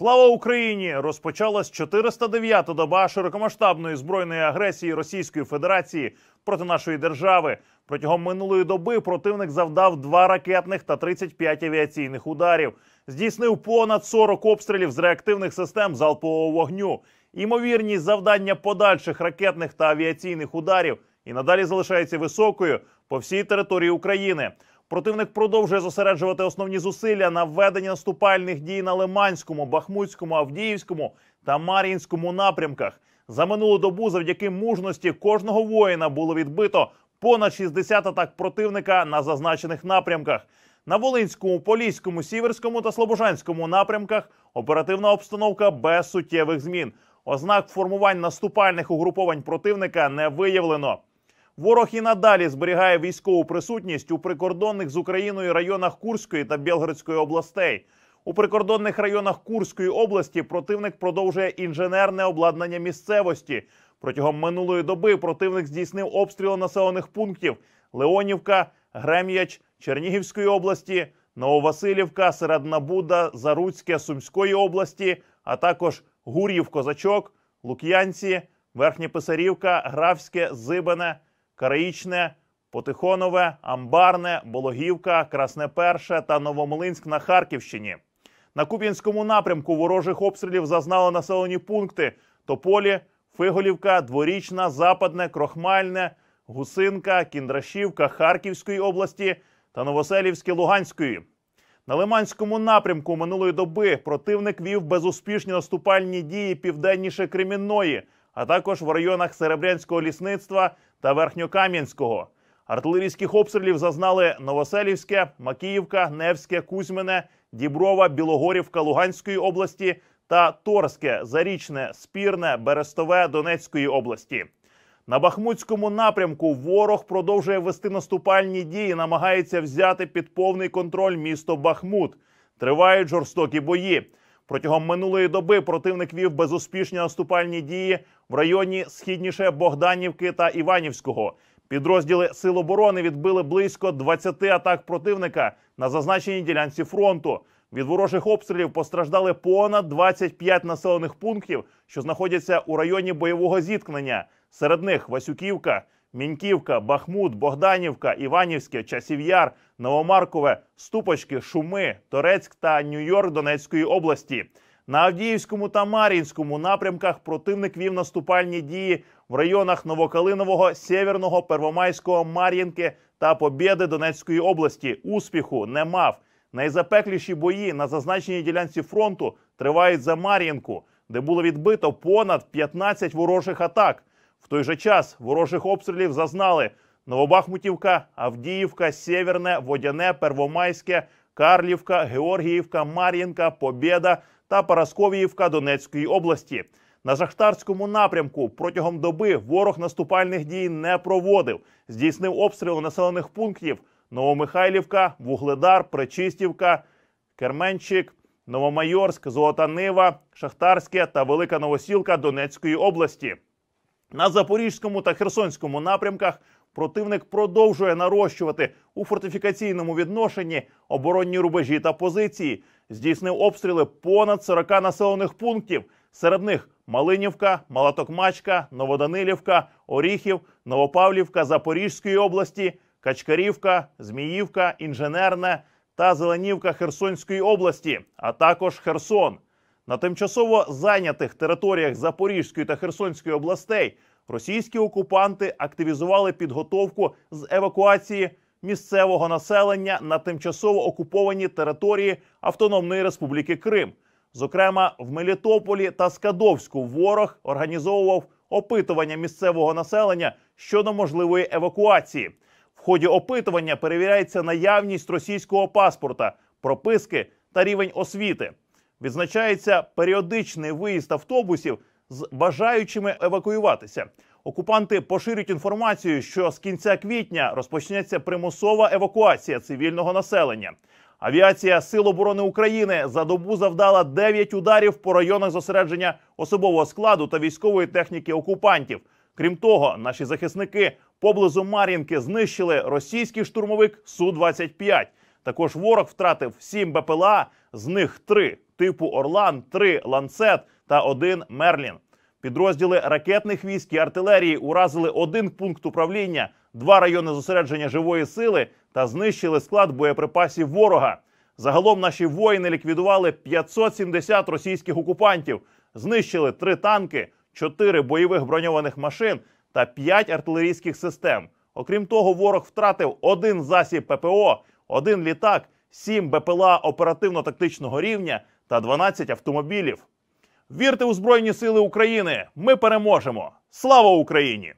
Слава Україні! Розпочалась 409-та доба широкомасштабної збройної агресії Російської Федерації проти нашої держави. Протягом минулої доби противник завдав два ракетних та 35 авіаційних ударів. Здійснив понад 40 обстрілів з реактивних систем залпового вогню. Імовірність завдання подальших ракетних та авіаційних ударів і надалі залишається високою по всій території України. Противник продовжує зосереджувати основні зусилля на введення наступальних дій на Лиманському, Бахмутському, Авдіївському та Мар'їнському напрямках. За минулу добу, завдяки мужності кожного воїна, було відбито понад 60 атак противника на зазначених напрямках. На Волинському, Поліському, Сіверському та Слобожанському напрямках оперативна обстановка без суттєвих змін. Ознак формувань наступальних угруповань противника не виявлено. Ворог і надалі зберігає військову присутність у прикордонних з Україною районах Курської та Білгородської областей. У прикордонних районах Курської області противник продовжує інженерне обладнання місцевості. Протягом минулої доби противник здійснив обстріли населених пунктів Леонівка, Грем'яч, Чернігівської області, Нововасилівка, Середнабуда, Заруцьке, Сумської області, а також Гур'їв, Козачок, Лук'янці, Верхня Писарівка, Графське, Зибене. Караїчне, Потихонове, Амбарне, Бологівка, Красне Перше та Новомолинськ на Харківщині. На Куп'янському напрямку ворожих обстрілів зазнали населені пункти: Тополі, Фиголівка, Дворічна, Западне, Крохмальне, Гусинка, Кіндрашівка Харківської області та Новоселівське Луганської. На Лиманському напрямку минулої доби противник вів безуспішні наступальні дії південніше Кремінної, а також в районах Серебрянського лісництва та Верхньокам'янського. Артилерійських обстрілів зазнали Новоселівське, Макіївка, Невське, Кузьмине, Діброва, Білогорівка Луганської області та Торське, Зарічне, Спірне, Берестове Донецької області. На Бахмутському напрямку ворог продовжує вести наступальні дії, намагається взяти під повний контроль місто Бахмут. Тривають жорстокі бої. Протягом минулої доби противник вів безуспішні наступальні дії в районі східніше Богданівки та Іванівського. Підрозділи Сил оборони відбили близько 20 атак противника на зазначеній ділянці фронту. Від ворожих обстрілів постраждали понад 25 населених пунктів, що знаходяться у районі бойового зіткнення. Серед них Васюківка. Міньківка, Бахмут, Богданівка, Іванівське, Часів'яр, Новомаркове, Ступочки, Шуми, Торецьк та Нью-Йорк Донецької області. На Авдіївському та Мар'їнському напрямках противник вів наступальні дії в районах Новокалинового, Северного, Первомайського, Мар'їнки та Побєди Донецької області. Успіху не мав. Найзапекліші бої на зазначеній ділянці фронту тривають за Мар'їнку, де було відбито понад 15 ворожих атак. В той же час ворожих обстрілів зазнали Новобахмутівка, Авдіївка, Сєверне, Водяне, Первомайське, Карлівка, Георгіївка, Мар'їнка, Побєда та Парасковіївка Донецької області. На Жахтарському напрямку протягом доби ворог наступальних дій не проводив. Здійснив обстріли населених пунктів Новомихайлівка, Вугледар, Пречистівка, Керменчик, Новомайорськ, Золота Нива, Шахтарське та Велика Новосілка Донецької області. На запорізькому та херсонському напрямках противник продовжує нарощувати у фортифікаційному відношенні оборонні рубежі та позиції, здійснив обстріли понад 40 населених пунктів. Серед них Малинівка, Малатокмачка, Новоданилівка, Оріхів, Новопавлівка Запорізької області, Качкарівка, Зміївка, Інженерне та Зеленівка Херсонської області, а також Херсон. На тимчасово зайнятих територіях Запорізької та Херсонської областей російські окупанти активізували підготовку з евакуації місцевого населення на тимчасово окуповані території Автономної Республіки Крим. Зокрема, в Мелітополі та Скадовську ворог організовував опитування місцевого населення щодо можливої евакуації. В ході опитування перевіряється наявність російського паспорта, прописки та рівень освіти відзначається періодичний виїзд автобусів з бажаючими евакуюватися. Окупанти поширюють інформацію, що з кінця квітня розпочнеться примусова евакуація цивільного населення. Авіація Сил оборони України за добу завдала 9 ударів по районах зосередження особового складу та військової техніки окупантів. Крім того, наші захисники поблизу Мар'їнки знищили російський штурмовик Су 25 Також ворог втратив 7 БПЛА, з них 3 типу Орлан, три ланцет та один Мерлін. Підрозділи ракетних військ і артилерії уразили один пункт управління, два райони зосередження живої сили та знищили склад боєприпасів ворога. Загалом наші воїни ліквідували 570 російських окупантів, знищили три танки, чотири бойових броньованих машин та п'ять артилерійських систем. Окрім того, ворог втратив один засіб ППО, один літак, сім БПЛА оперативно-тактичного рівня та 12 автомобілів. Вірте у Збройні Сили України! Ми переможемо! Слава Україні!